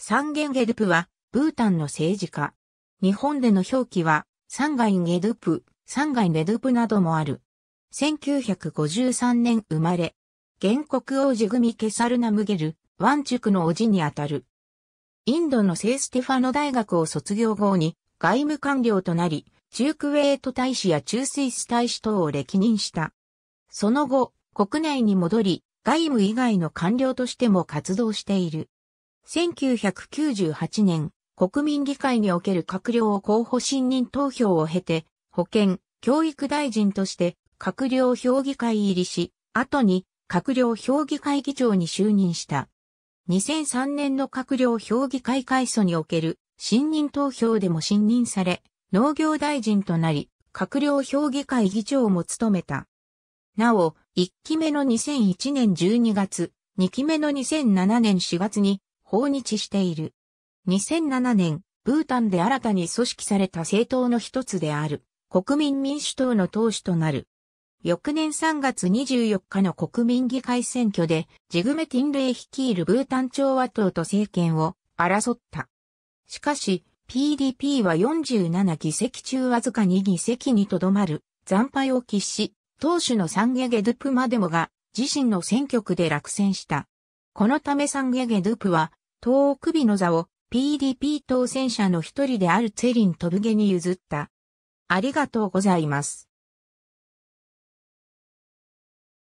三元ゲドゥプは、ブータンの政治家。日本での表記は、三ンゲドゥプ、三ンレドゥプなどもある。1953年生まれ。原告王子組ケサルナムゲル、ワンチュクのおじにあたる。インドの聖ステファノ大学を卒業後に、外務官僚となり、中クウェート大使や中スイス大使等を歴任した。その後、国内に戻り、外務以外の官僚としても活動している。1998年、国民議会における閣僚候補信任投票を経て、保健、教育大臣として閣僚評議会入りし、後に閣僚評議会議長に就任した。2003年の閣僚評議会改組における信任投票でも信任され、農業大臣となり、閣僚評議会議長も務めた。なお、1期目の2001年12月、2期目の2007年4月に訪日している。2007年、ブータンで新たに組織された政党の一つである、国民民主党の党首となる。翌年3月24日の国民議会選挙で、ジグメティンレイ率いるブータン共和党と政権を争った。しかし、PDP は47議席中わずか2議席にとどまる惨敗を喫し、党首のサンゲゲドゥプマデモが自身の選挙区で落選した。このためサンゲゲドゥプは東区日の座を PDP 当選者の一人であるツェリン・トブゲに譲った。ありがとうございます。